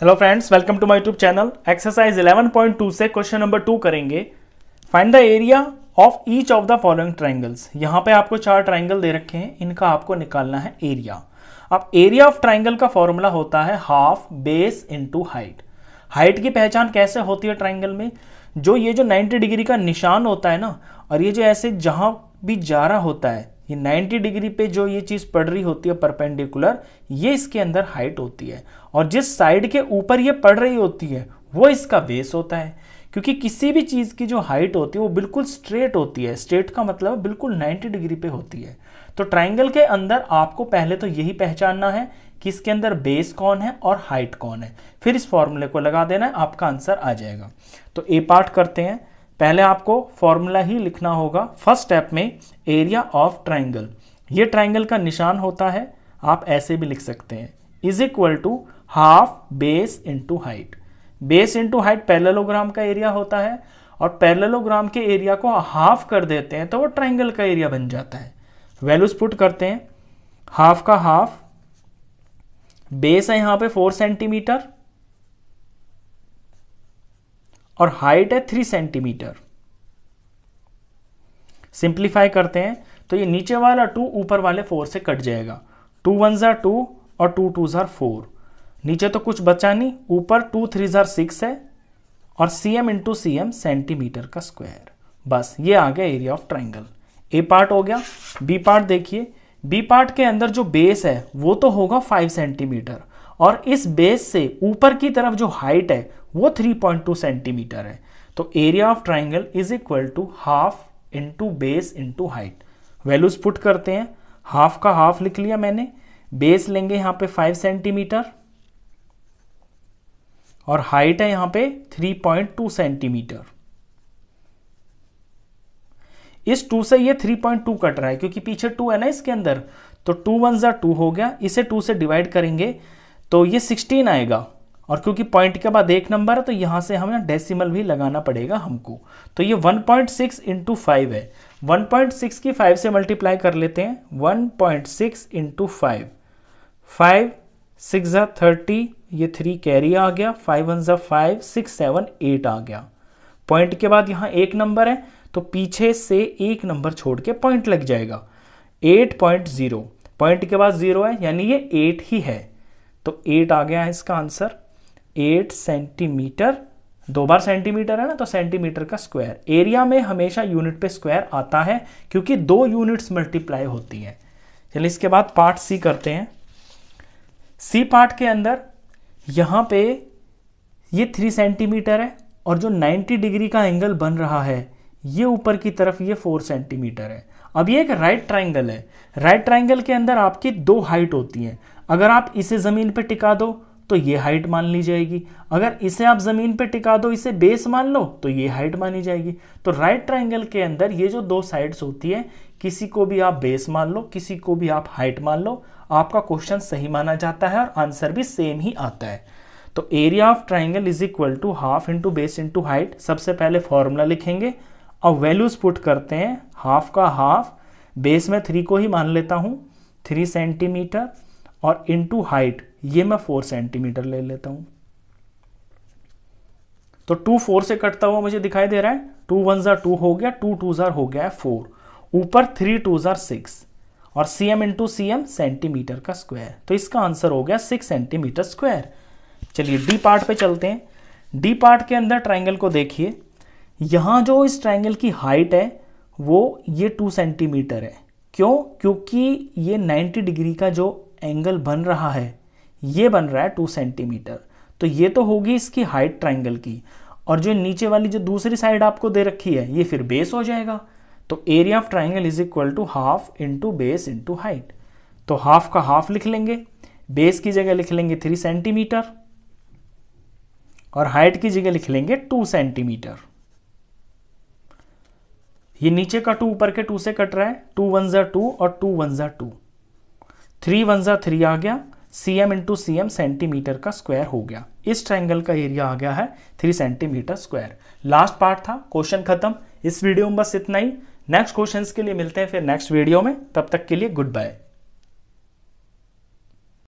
hello friends welcome to my YouTube channel exercise 11.2 से question number two करेंगे find the area of each of the following triangles यहाँ पे आपको चार triangle दे रखे हैं इनका आपको निकालना है एरिया अब एरिया ऑफ ट्राइंगल का फॉर्मूला होता है half base into height height की पहचान कैसे होती है ट्राइंगल में जो ये जो नाइन्टी डिग्री का निशान होता है ना और ये जो ऐसे जहाँ भी जा रहा होता है ये 90 डिग्री पे जो ये चीज़ पड़ रही होती है परपेंडिकुलर ये इसके अंदर हाइट होती है और जिस साइड के ऊपर ये पड़ रही होती है वो इसका बेस होता है क्योंकि किसी भी चीज़ की जो हाइट होती है वो बिल्कुल स्ट्रेट होती है स्ट्रेट का मतलब बिल्कुल 90 डिग्री पे होती है तो ट्राइंगल के अंदर आपको पहले तो यही पहचानना है कि इसके अंदर बेस कौन है और हाइट कौन है फिर इस फॉर्मूले को लगा देना है आपका आंसर आ जाएगा तो ए पार्ट करते हैं पहले आपको फॉर्मूला ही लिखना होगा फर्स्ट स्टेप में एरिया ऑफ ट्राइंगल ये ट्राइंगल का निशान होता है आप ऐसे भी लिख सकते हैं is equal to half base into height base into height parallelogram का एरिया होता है और पैरेललोग्राम के एरिया को हाफ कर देते हैं तो वो ट्राइंगल का एरिया बन जाता है वैल्यूज पुट करते हैं हाफ का हाफ बेस है यहाँ पे फोर सेंटीमीटर और हाइट है थ्री सेंटीमीटर सिंप्लीफाई करते हैं तो ये नीचे वाला टू ऊपर वाले फोर से कट जाएगा टू वन ज़ार टू और टू टू ज़ार फोर नीचे तो कुछ बचा नहीं ऊपर टू थ्री ज़ार सिक्स है और C M into C M centimetre का स्क्वायर बस ये आ गया area of triangle A part हो गया बी पार्ट देखिए बी पार्ट के अंदर जो बेस है वो तो होगा फाइव सेंटीमीटर और इस बेस से ऊपर की तरफ जो हाइट है वो 3.2 सेंटीमीटर है तो area of triangle is equal to half into base into height values put करते हैं हाफ का हाफ लिख लिया मैंने बेस लेंगे यहां पे 5 सेंटीमीटर और हाइट है यहां पे 3.2 सेंटीमीटर इस टू से ये 3.2 कट रहा है क्योंकि पीछे टू है ना इसके अंदर तो टू वन जो टू हो गया इसे टू से डिवाइड करेंगे तो ये सिक्सटीन आएगा और क्योंकि पॉइंट के बाद एक नंबर है तो यहाँ से हमें डेसिमल भी लगाना पड़ेगा हमको तो ये 1.6 पॉइंट सिक्स इंटू फाइव है 1.6 की 5 से मल्टीप्लाई कर लेते हैं 1.6 point six into five five six ज़ा थर्टी ये थ्री कैरी आ गया फाइव वन ज़ा फाइव सिक्स सेवन एट आ गया पॉइंट के बाद यहाँ एक नंबर है तो पीछे से एक नंबर छोड़ के पॉइंट लग जाएगा एट पॉइंट ज़ीरो पॉइंट के बाद ज़ीरो है यानी ये एट ही है तो एट आ गया है इसका आंसर एट सेंटीमीटर दो बार सेंटीमीटर है ना तो सेंटीमीटर का स्क्वायर एरिया में हमेशा यूनिट पे स्क्वायर आता है क्योंकि दो यूनिट्स मल्टीप्लाई होती है चलिए इसके बाद पार्ट सी करते हैं सी पार्ट के अंदर यहां पे ये थ्री सेंटीमीटर है और जो 90 डिग्री का एंगल बन रहा है ये ऊपर की तरफ ये फोर सेंटीमीटर है अब ये एक राइट ट्राइंगल है राइट ट्राइंगल के अंदर आपकी दो हाइट होती हैं अगर आप इसे ज़मीन पर टिका दो तो ये हाइट मान ली जाएगी अगर इसे आप ज़मीन पर टिका दो इसे बेस मान लो तो ये हाइट मानी जाएगी तो राइट ट्राइंगल के अंदर ये जो दो साइड्स होती है किसी को भी आप बेस मान लो किसी को भी आप हाइट मान लो आपका क्वेश्चन सही माना जाता है और आंसर भी सेम ही आता है तो area of triangle is equal to half into base into height सबसे पहले फॉर्मूला लिखेंगे अब वैल्यूज़ पुट करते हैं हाफ का हाफ बेस में थ्री को ही मान लेता हूँ थ्री सेंटीमीटर और इनटू हाइट ये मैं फोर सेंटीमीटर ले लेता हूँ तो टू फोर से कटता हुआ मुझे दिखाई दे रहा है टू वन ज़ार टू हो गया टू टू ज़ार हो गया है फोर ऊपर थ्री टू ज़ार सिक्स और C M into C M centimetre का स्क्वायर तो इसका आंसर हो गया सिक्स सेंटीमीटर स्क्वायर चलिए डी पार्ट पे चलते हैं डी पार्ट के अंदर ट्राइंगल को देखिए यहाँ जो इस ट्राइंगल की हाइट है वो ये टू सेंटीमीटर है क्यों क्योंकि ये 90 डिग्री का जो एंगल बन रहा है ये बन रहा है टू सेंटीमीटर तो ये तो होगी इसकी हाइट ट्राइंगल की और जो नीचे वाली जो दूसरी साइड आपको दे रखी है ये फिर बेस हो जाएगा तो area of triangle is equal to half into base into height तो हाफ का हाफ लिख लेंगे बेस की जगह लिख लेंगे थ्री सेंटीमीटर और हाइट की जगह लिख लेंगे टू सेंटीमीटर ये नीचे का टू ऊपर के टू से कट रहा है टू वन ज़ा टू और टू वन ज़ा टू थ्री वन ज़ा थ्री आ गया C M into C M centimetre का स्क्वायर हो गया इस ट्रायंगल का एरिया आ गया है three centimetre square last part था क्वेश्चन खत्म इस वीडियो में बस इतना ही नेक्स्ट क्वेश्चंस के लिए मिलते हैं फिर नेक्स्ट वीडियो में तब तक के लिए गुड बाय